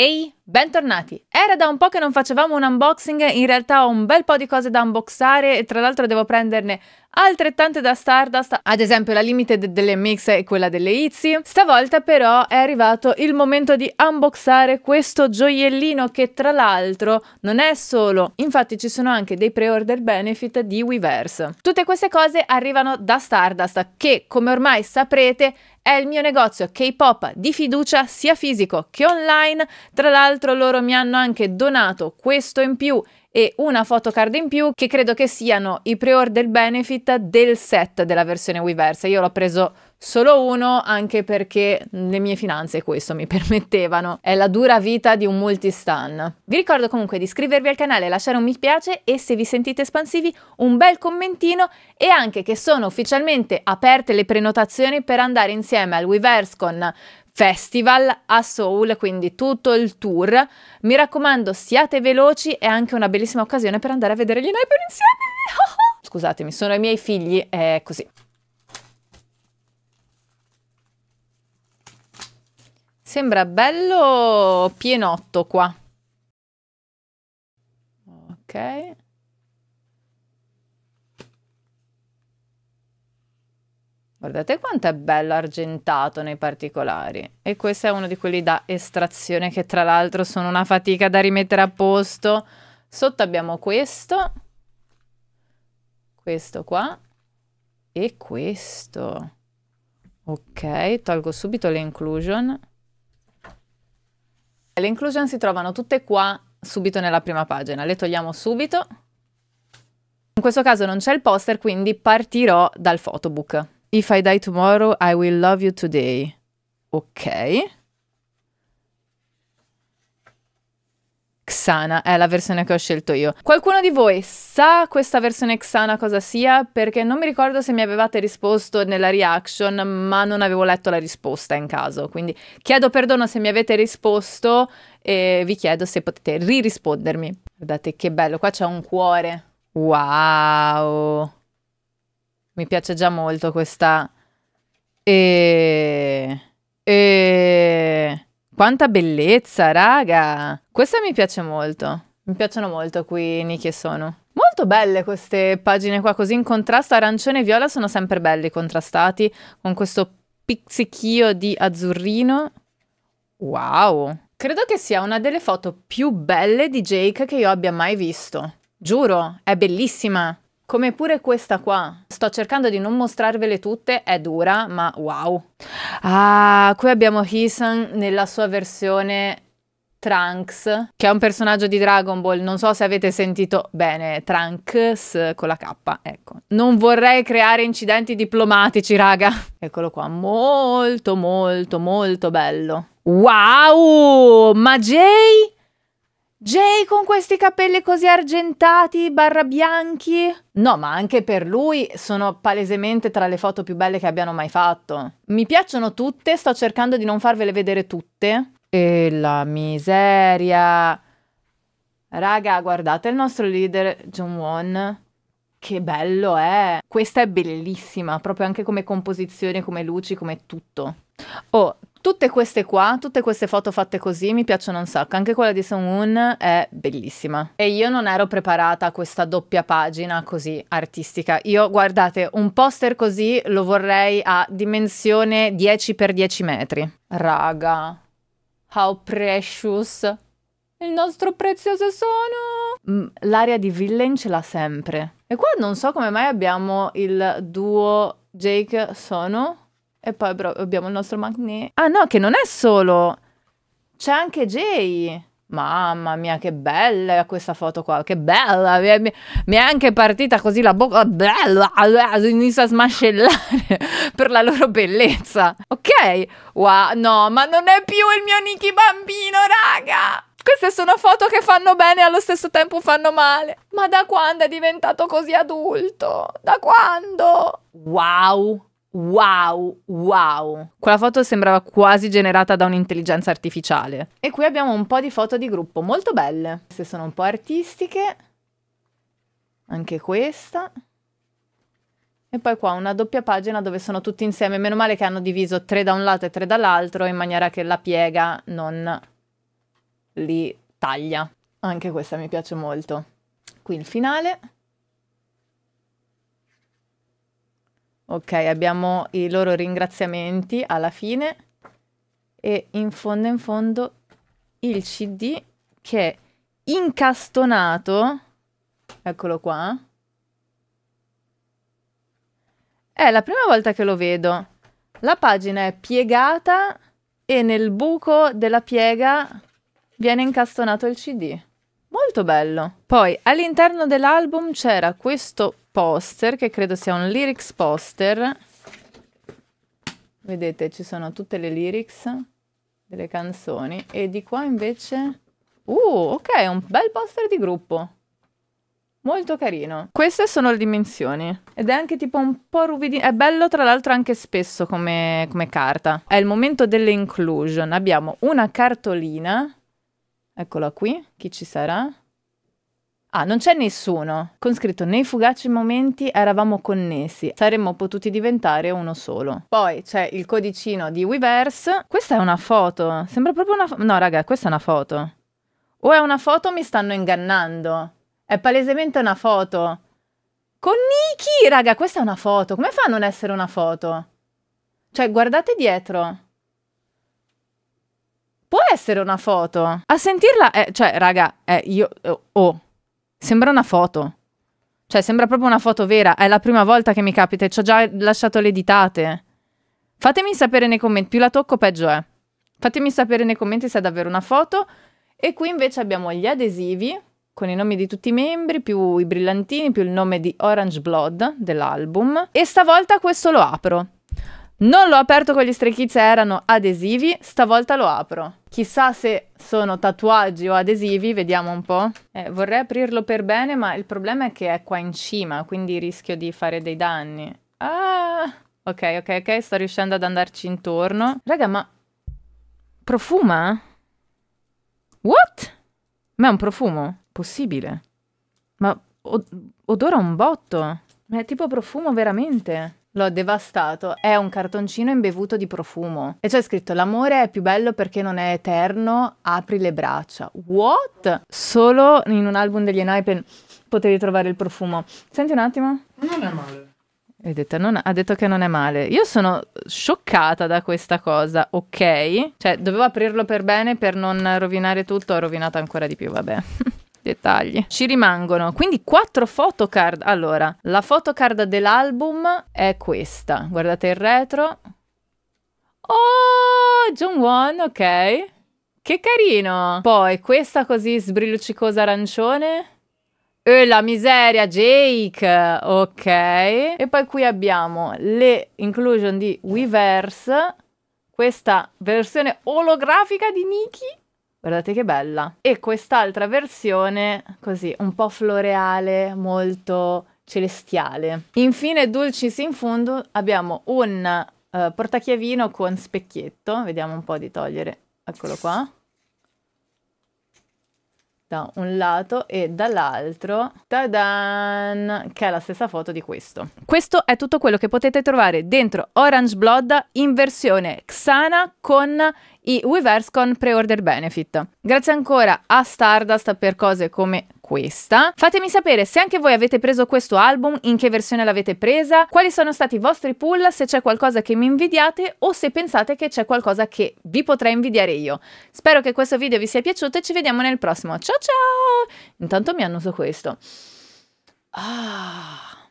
Ehi, bentornati! Era da un po' che non facevamo un unboxing, in realtà ho un bel po' di cose da unboxare e tra l'altro devo prenderne altrettante da Stardust, ad esempio la limited delle Mix e quella delle Itzy. Stavolta però è arrivato il momento di unboxare questo gioiellino che tra l'altro non è solo, infatti ci sono anche dei pre-order benefit di Weverse. Tutte queste cose arrivano da Stardust che come ormai saprete è il mio negozio K-pop di fiducia sia fisico che online. Tra l'altro loro mi hanno anche donato questo in più e una photocard in più che credo che siano i pre-order benefit del set della versione Weverse. Io l'ho preso solo uno anche perché le mie finanze questo mi permettevano. È la dura vita di un multistan. Vi ricordo comunque di iscrivervi al canale, lasciare un mi piace e se vi sentite espansivi un bel commentino e anche che sono ufficialmente aperte le prenotazioni per andare insieme al Weverse con Festival a Seoul, quindi tutto il tour. Mi raccomando, siate veloci, è anche una bellissima occasione per andare a vedere gli Neighbor insieme. Scusatemi, sono i miei figli, è così. Sembra bello pienotto qua. Ok. Guardate quanto è bello argentato nei particolari. E questo è uno di quelli da estrazione che tra l'altro sono una fatica da rimettere a posto. Sotto abbiamo questo. Questo qua. E questo. Ok, tolgo subito le inclusion. Le inclusion si trovano tutte qua subito nella prima pagina. Le togliamo subito. In questo caso non c'è il poster, quindi partirò dal photobook. If I die tomorrow, I will love you today. Ok. Xana è la versione che ho scelto io. Qualcuno di voi sa questa versione Xana cosa sia? Perché non mi ricordo se mi avevate risposto nella reaction, ma non avevo letto la risposta in caso. Quindi chiedo perdono se mi avete risposto e vi chiedo se potete ririspondermi. Guardate che bello, qua c'è un cuore. Wow! Mi piace già molto questa... E... E... Quanta bellezza, raga! Questa mi piace molto. Mi piacciono molto qui Niki e Sono. Molto belle queste pagine qua, così in contrasto. Arancione e viola sono sempre belli contrastati, con questo pizzichio di azzurrino. Wow! Credo che sia una delle foto più belle di Jake che io abbia mai visto. Giuro, è bellissima! Come pure questa qua. Sto cercando di non mostrarvele tutte, è dura, ma wow. Ah, qui abbiamo Hisan nella sua versione Trunks, che è un personaggio di Dragon Ball, non so se avete sentito bene, Trunks con la K, ecco. Non vorrei creare incidenti diplomatici, raga. Eccolo qua, molto molto molto bello. Wow! Ma Jay Jay con questi capelli così argentati, barra bianchi. No, ma anche per lui sono palesemente tra le foto più belle che abbiano mai fatto. Mi piacciono tutte, sto cercando di non farvele vedere tutte. E la miseria. Raga, guardate il nostro leader John Won. Che bello è! Questa è bellissima, proprio anche come composizione, come luci, come tutto. Oh, Tutte queste qua, tutte queste foto fatte così mi piacciono un sacco, anche quella di Sung-un è bellissima. E io non ero preparata a questa doppia pagina così artistica. Io, guardate, un poster così lo vorrei a dimensione 10x10 metri. Raga, how precious. Il nostro prezioso sono. Mm, L'area di villain ce l'ha sempre. E qua non so come mai abbiamo il duo Jake Sono e poi abbiamo il nostro Magni. Ah no, che non è solo. C'è anche Jay. Mamma mia, che bella questa foto qua. Che bella. Mi è, mi è anche partita così la bocca. Bella. Inizia a smascellare per la loro bellezza. Ok. Wow. No, ma non è più il mio Nicky bambino, raga queste sono foto che fanno bene e allo stesso tempo fanno male. Ma da quando è diventato così adulto? Da quando? Wow! Wow, wow. Quella foto sembrava quasi generata da un'intelligenza artificiale. E qui abbiamo un po' di foto di gruppo molto belle. Queste sono un po' artistiche. Anche questa. E poi qua una doppia pagina dove sono tutti insieme. Meno male che hanno diviso tre da un lato e tre dall'altro in maniera che la piega non li taglia. Anche questa mi piace molto. Qui il finale. Ok, abbiamo i loro ringraziamenti alla fine e in fondo in fondo il CD che è incastonato, eccolo qua. È la prima volta che lo vedo. La pagina è piegata e nel buco della piega viene incastonato il CD. Molto bello. Poi all'interno dell'album c'era questo poster che credo sia un lyrics poster. Vedete, ci sono tutte le lyrics delle canzoni e di qua invece Uh, ok, un bel poster di gruppo. Molto carino. Queste sono le dimensioni. Ed è anche tipo un po' ruvidino. È bello tra l'altro anche spesso come, come carta. È il momento delle inclusion. Abbiamo una cartolina Eccola qui. Chi ci sarà? Ah, non c'è nessuno. Con scritto nei fugaci momenti eravamo connessi, saremmo potuti diventare uno solo. Poi c'è il codicino di Weverse. Questa è una foto. Sembra proprio una foto. No, raga, questa è una foto. O è una foto o mi stanno ingannando. È palesemente una foto. Con Nikki, raga, questa è una foto. Come fa a non essere una foto? Cioè, guardate dietro. Può essere una foto. A sentirla, eh, cioè, raga, eh, io... Oh, sembra una foto. Cioè, sembra proprio una foto vera. È la prima volta che mi capita e ci ho già lasciato le ditate. Fatemi sapere nei commenti. Più la tocco, peggio è. Fatemi sapere nei commenti se è davvero una foto. E qui invece abbiamo gli adesivi con i nomi di tutti i membri, più i brillantini, più il nome di Orange Blood dell'album. E stavolta questo lo apro. Non l'ho aperto con gli Stray erano adesivi, stavolta lo apro. Chissà se sono tatuaggi o adesivi, vediamo un po'. Eh, vorrei aprirlo per bene, ma il problema è che è qua in cima, quindi rischio di fare dei danni. Ah! Ok, ok, ok, sto riuscendo ad andarci intorno. Raga, ma... Profuma? What? Ma è un profumo? Possibile. Ma od odora un botto. Ma è tipo profumo veramente. L'ho devastato. È un cartoncino imbevuto di profumo. E c'è scritto l'amore è più bello perché non è eterno, apri le braccia. What? Solo in un album degli Enipen potevi trovare il profumo. Senti un attimo. Non è male. Detto, non, ha detto che non è male. Io sono scioccata da questa cosa, ok? Cioè, dovevo aprirlo per bene per non rovinare tutto, ho rovinato ancora di più, vabbè dettagli. Ci rimangono quindi quattro photocard. Allora, la photocard dell'album è questa. Guardate il retro. Oh, John One, ok. Che carino! Poi questa così sbrillucicosa arancione. E la miseria, Jake! Ok. E poi qui abbiamo le inclusion di Weverse. Questa versione olografica di Nikki Guardate che bella. E quest'altra versione, così, un po' floreale, molto celestiale. Infine, Dulcis in fondo, abbiamo un uh, portachiavino con specchietto. Vediamo un po' di togliere. Eccolo qua da un lato e dall'altro, tadan, che è la stessa foto di questo. Questo è tutto quello che potete trovare dentro Orange Blood in versione Xana con i Weverse con pre-order benefit. Grazie ancora a Stardust per cose come questa. Fatemi sapere se anche voi avete preso questo album, in che versione l'avete presa, quali sono stati i vostri pull, se c'è qualcosa che mi invidiate o se pensate che c'è qualcosa che vi potrei invidiare io. Spero che questo video vi sia piaciuto e ci vediamo nel prossimo. Ciao ciao! Intanto mi annuncio questo. Ah.